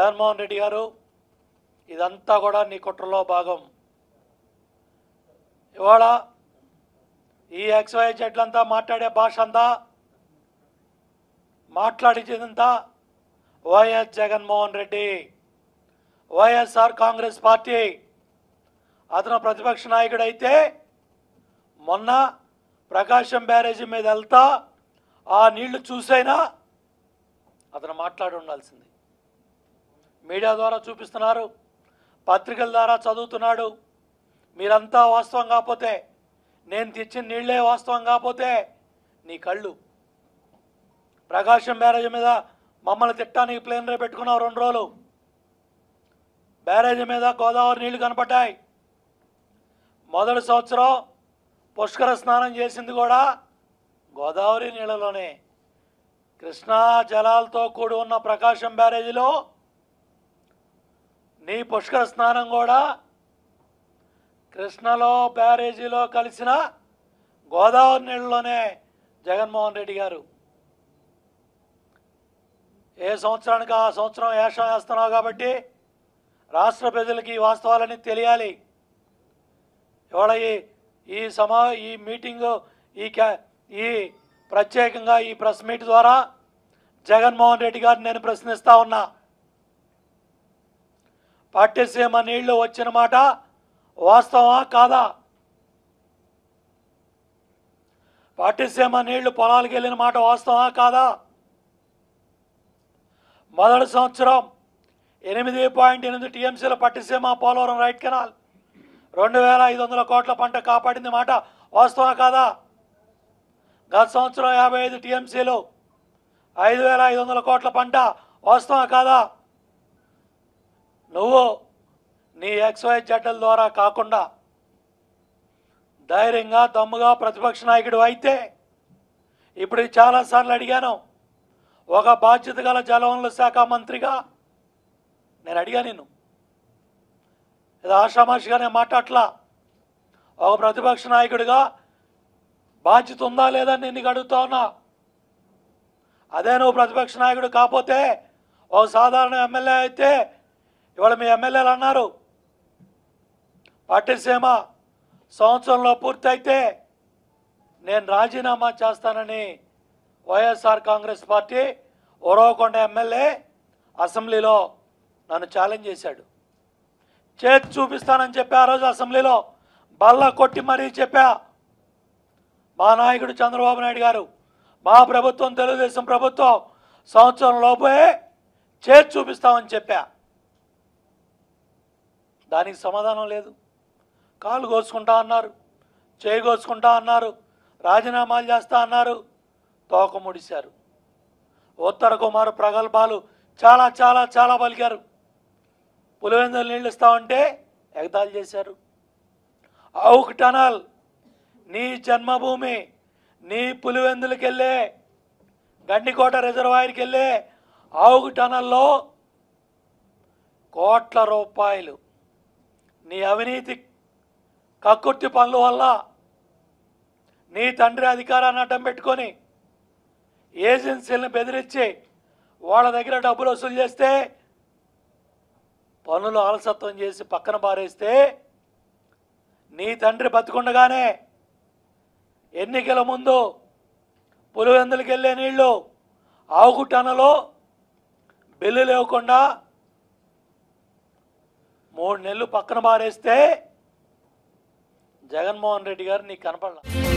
జగన్మోహన్ రెడ్డి గారు ఇదంతా కూడా నీ కుట్రలో భాగం ఇవాళ ఈ ఎక్స్వై జెడ్లంతా మాట్లాడే భాష అంతా మాట్లాడించిందంతా YS Jaganmohan Reddy YSR Congress party అతను ప్రతిపక్ష నాయకుడైతే మొన్న ప్రకాశం బ్యారేజీ మీద వెళ్తా ఆ నీళ్లు చూసైనా అతను మాట్లాడి ఉండాల్సింది మీడియా ద్వారా చూపిస్తున్నారు పత్రికల ద్వారా చదువుతున్నాడు మీరంతా వాస్తవం కాకపోతే నేను తెచ్చిన నీళ్లే వాస్తవం కాకపోతే నీ కళ్ళు ప్రకాశం బ్యారేజ్ మీద మమ్మల్ని తిట్టానికి ప్లేన్ రే పెట్టుకున్నావు రెండు రోజులు బ్యారేజ్ మీద గోదావరి నీళ్లు కనపడ్డాయి మొదటి సంవత్సరం పుష్కర స్నానం చేసింది కూడా గోదావరి నీళ్ళలోనే కృష్ణా జలాలతో కూడి ఉన్న ప్రకాశం బ్యారేజీలో నీ పుష్కర స్నానం కూడా కృష్ణలో బ్యారేజీలో కలిసిన గోదావరి నీళ్ళలోనే జగన్మోహన్ రెడ్డి గారు ఏ సంవత్సరానికి ఆ సంవత్సరం వేషం వేస్తున్నావు కాబట్టి రాష్ట్ర ప్రజలకి ఈ వాస్తవాలని తెలియాలి ఇవాళ ఈ సమా ఈ మీటింగు ఈ క్యా ఈ ప్రత్యేకంగా ఈ ప్రెస్ మీట్ ద్వారా జగన్మోహన్ రెడ్డి గారిని నేను ప్రశ్నిస్తా ఉన్నా పట్టేసేమ నీళ్లు వచ్చిన మాట వాస్తవా కాదా పట్టేసేమ నీళ్లు పొలాలకు వెళ్ళిన మాట వాస్తవా కాదా మొదటి సంవత్సరం ఎనిమిది పాయింట్ ఎనిమిది టీఎంసీల పట్టిసీమ పోలవరం రైట్ కెనాల్ రెండు వేల ఐదు వందల కోట్ల పంట కాపాడింది మాట వాస్తవా కాదా గత సంవత్సరం యాభై ఐదు టీఎంసీలు ఐదు వేల ఐదు వందల కోట్ల పంట వాస్తవా కాదా నువ్వు నీ వై జడ్డల ద్వారా కాకుండా ధైర్యంగా దమ్ముగా ప్రతిపక్ష నాయకుడు అయితే ఇప్పుడు చాలాసార్లు అడిగాను ఒక బాధ్యత గల జలవనరుల శాఖ మంత్రిగా నేను అడిగా నిన్ను ఇది ఆషామాషిగా నేను మాట్లాడలా ఒక ప్రతిపక్ష నాయకుడిగా బాధ్యత ఉందా లేదా నేను నీకు అడుగుతా ఉన్నా అదే నువ్వు ప్రతిపక్ష నాయకుడు కాకపోతే ఒక సాధారణ ఎమ్మెల్యే అయితే ఇవాళ మీ ఎమ్మెల్యేలు అన్నారు పట్టిసీమ సంవత్సరంలో పూర్తయితే నేను రాజీనామా చేస్తానని YSR Congress party Uravakonda MLA అసెంబ్లీలో నన్ను ఛాలెంజ్ చేశాడు చేతి చూపిస్తానని చెప్పి ఆ రోజు అసెంబ్లీలో బల్ల కొట్టి మరీ చెప్పా మా నాయకుడు చంద్రబాబు నాయుడు గారు మా ప్రభుత్వం తెలుగుదేశం ప్రభుత్వం సంవత్సరం లోపే చేతి చూపిస్తామని చెప్పా దానికి సమాధానం లేదు కాలు కోసుకుంటా అన్నారు చేయి కోసుకుంటా అన్నారు రాజీనామాలు చేస్తా అన్నారు తోక ముడిశారు ఉత్తర కుమారు ప్రగల్భాలు చాలా చాలా చాలా పలికారు పులివెందులు నీళ్ళు ఇస్తామంటే ఎగతాలు చేశారు ఔక్ టనల్ నీ జన్మభూమి నీ పులివెందులకి వెళ్ళే గండికోట రిజర్వాయర్కి వెళ్ళే ఆవుగు టనల్లో కోట్ల రూపాయలు నీ అవినీతి కక్కుర్తి పనుల వల్ల నీ తండ్రి అధికారాన్ని అడ్డం పెట్టుకొని ఏజెన్సీలను బెదిరించి వాళ్ళ దగ్గర డబ్బులు వసూలు చేస్తే పనులు ఆలసత్వం చేసి పక్కన పారేస్తే నీ తండ్రి బతుకుండగానే ఎన్నికల ముందు పులివెందులకు వెళ్ళే నీళ్ళు ఆవుగుట్టనలో బిల్లు లేకుండా మూడు నెలలు పక్కన పారేస్తే జగన్మోహన్ రెడ్డి గారు నీకు కనపడలేదు